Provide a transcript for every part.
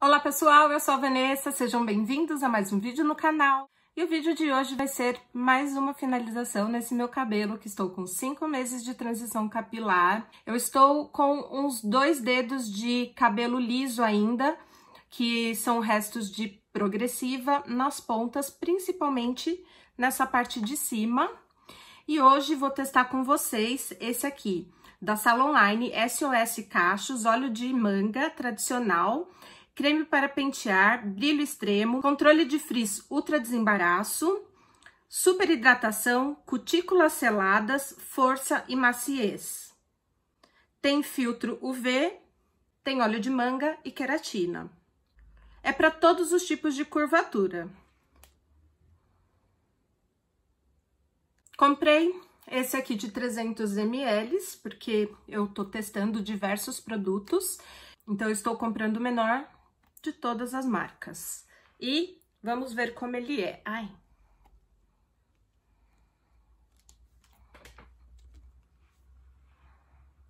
Olá pessoal, eu sou a Vanessa, sejam bem-vindos a mais um vídeo no canal. E o vídeo de hoje vai ser mais uma finalização nesse meu cabelo, que estou com 5 meses de transição capilar. Eu estou com uns dois dedos de cabelo liso ainda, que são restos de progressiva nas pontas, principalmente nessa parte de cima. E hoje vou testar com vocês esse aqui, da Salonline SOS Cachos, óleo de manga tradicional creme para pentear, brilho extremo, controle de frizz ultra desembaraço, super hidratação, cutículas seladas, força e maciez. Tem filtro UV, tem óleo de manga e queratina. É para todos os tipos de curvatura. Comprei esse aqui de 300 ml, porque eu estou testando diversos produtos, então estou comprando menor de todas as marcas. E vamos ver como ele é. Ai.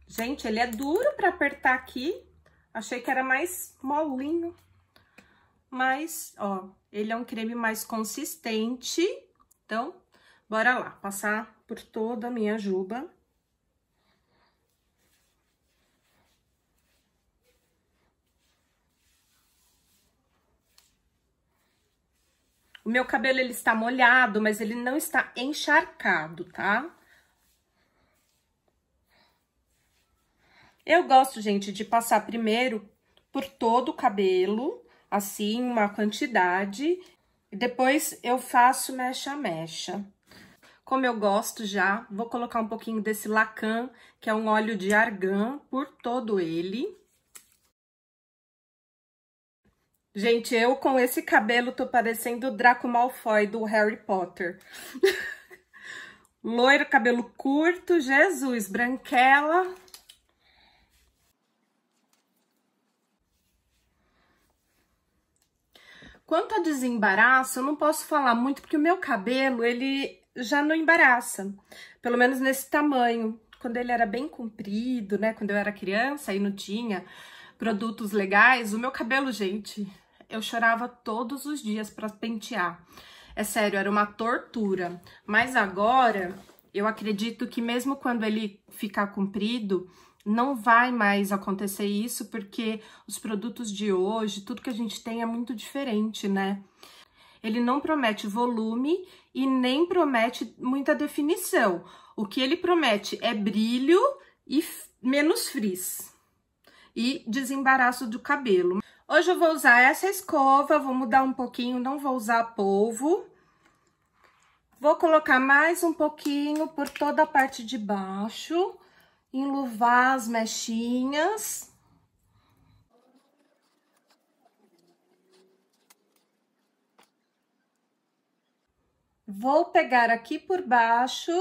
Gente, ele é duro para apertar aqui. Achei que era mais molinho. Mas, ó, ele é um creme mais consistente. Então, bora lá, passar por toda a minha juba. O meu cabelo, ele está molhado, mas ele não está encharcado, tá? Eu gosto, gente, de passar primeiro por todo o cabelo, assim, uma quantidade. E depois eu faço mecha a mecha. Como eu gosto já, vou colocar um pouquinho desse Lacan, que é um óleo de argan, por todo ele. Gente, eu com esse cabelo tô parecendo o Draco Malfoy do Harry Potter. Loiro, cabelo curto, Jesus, branquela. Quanto a desembaraço, eu não posso falar muito, porque o meu cabelo, ele já não embaraça. Pelo menos nesse tamanho. Quando ele era bem comprido, né? Quando eu era criança e não tinha produtos legais, o meu cabelo, gente, eu chorava todos os dias para pentear. É sério, era uma tortura. Mas agora, eu acredito que mesmo quando ele ficar comprido, não vai mais acontecer isso, porque os produtos de hoje, tudo que a gente tem é muito diferente, né? Ele não promete volume e nem promete muita definição. O que ele promete é brilho e menos frizz e desembaraço do cabelo. Hoje eu vou usar essa escova, vou mudar um pouquinho, não vou usar polvo. Vou colocar mais um pouquinho por toda a parte de baixo, enluvar as mechinhas. Vou pegar aqui por baixo,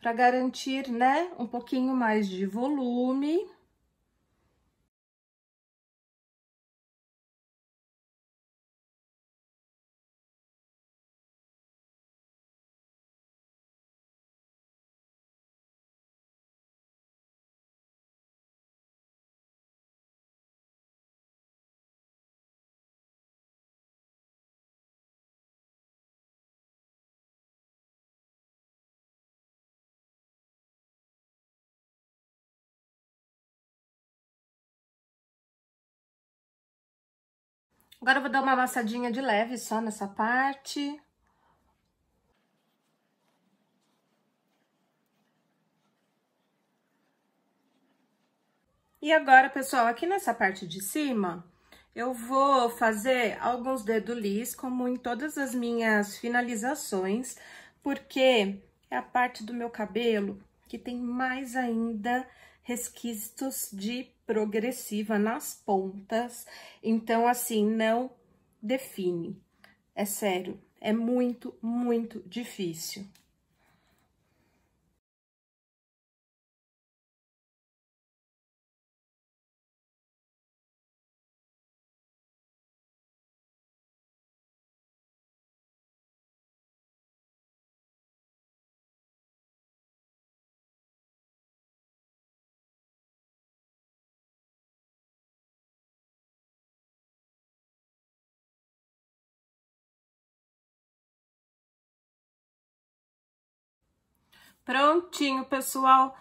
para garantir, né, um pouquinho mais de volume. Agora eu vou dar uma amassadinha de leve só nessa parte. E agora, pessoal, aqui nessa parte de cima, eu vou fazer alguns dedulis, como em todas as minhas finalizações, porque é a parte do meu cabelo que tem mais ainda resquícios de progressiva nas pontas. Então, assim, não define. É sério, é muito, muito difícil. Prontinho, pessoal.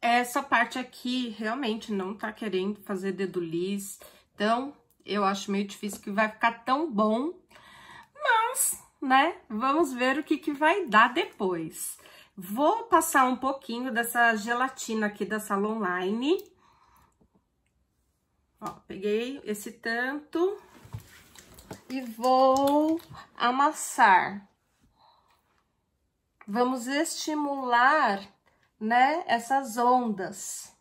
Essa parte aqui realmente não tá querendo fazer dedo então eu acho meio difícil que vai ficar tão bom, mas, né, vamos ver o que, que vai dar depois. Vou passar um pouquinho dessa gelatina aqui da Sala Online. Ó, peguei esse tanto e vou amassar vamos estimular, né, essas ondas.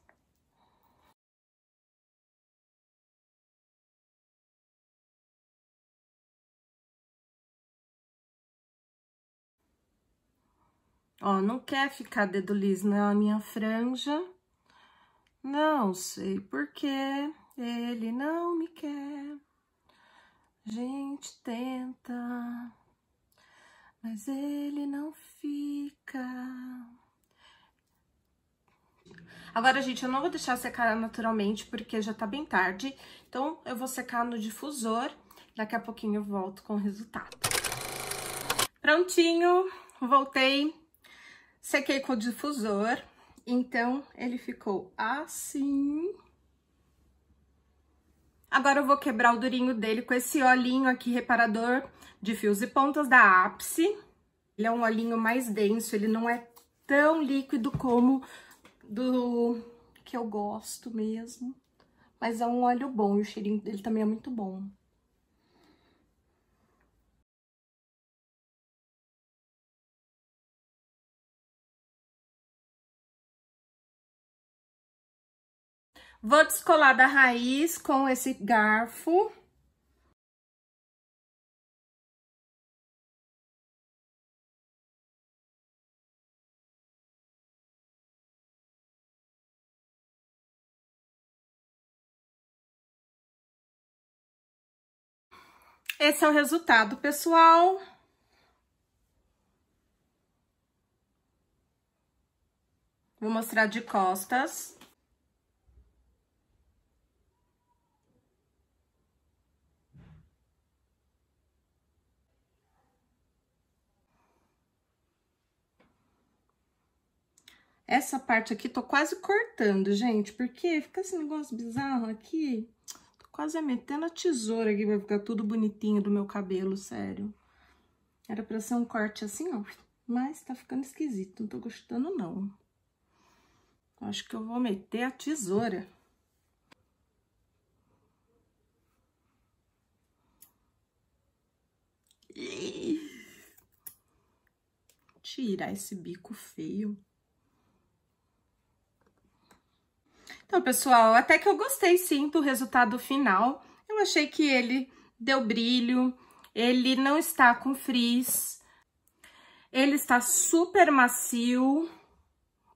Ó, não quer ficar dedo liso na é minha franja. Não sei porquê, ele não me quer. A gente tenta, mas ele não fica. Agora, gente, eu não vou deixar secar naturalmente, porque já tá bem tarde. Então, eu vou secar no difusor. Daqui a pouquinho eu volto com o resultado. Prontinho, voltei. Sequei com o difusor. Então, ele ficou assim. Agora eu vou quebrar o durinho dele com esse olhinho aqui reparador de fios e pontas da Apse. Ele é um olhinho mais denso, ele não é tão líquido como do que eu gosto mesmo. Mas é um óleo bom e o cheirinho dele também é muito bom. Vou descolar da raiz com esse garfo. Esse é o resultado, pessoal. Vou mostrar de costas. Essa parte aqui tô quase cortando, gente, porque fica esse negócio bizarro aqui. Tô quase metendo a tesoura aqui pra ficar tudo bonitinho do meu cabelo, sério. Era pra ser um corte assim, ó, mas tá ficando esquisito, não tô gostando não. Acho que eu vou meter a tesoura. Tirar esse bico feio. Então, pessoal, até que eu gostei sim do resultado final. Eu achei que ele deu brilho, ele não está com frizz, ele está super macio,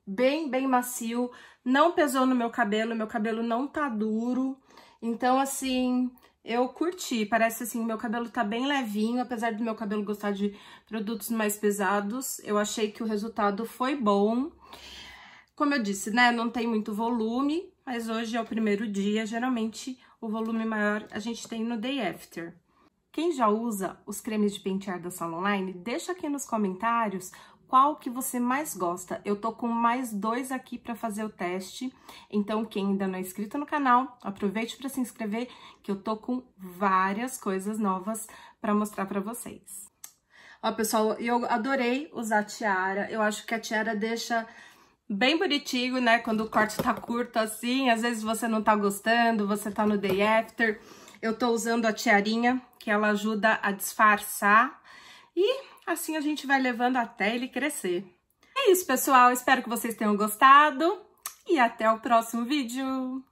bem, bem macio, não pesou no meu cabelo, meu cabelo não tá duro, então, assim, eu curti, parece assim, meu cabelo tá bem levinho, apesar do meu cabelo gostar de produtos mais pesados, eu achei que o resultado foi bom, como eu disse, né, não tem muito volume, mas hoje é o primeiro dia, geralmente o volume maior a gente tem no day after. Quem já usa os cremes de pentear da Sala Online, deixa aqui nos comentários qual que você mais gosta. Eu tô com mais dois aqui para fazer o teste, então quem ainda não é inscrito no canal, aproveite para se inscrever, que eu tô com várias coisas novas para mostrar para vocês. Ó, pessoal, eu adorei usar a tiara, eu acho que a tiara deixa bem bonitinho, né? Quando o corte tá curto assim, às vezes você não tá gostando, você tá no day after. Eu tô usando a tiarinha, que ela ajuda a disfarçar. E assim a gente vai levando até ele crescer. É isso, pessoal. Espero que vocês tenham gostado. E até o próximo vídeo.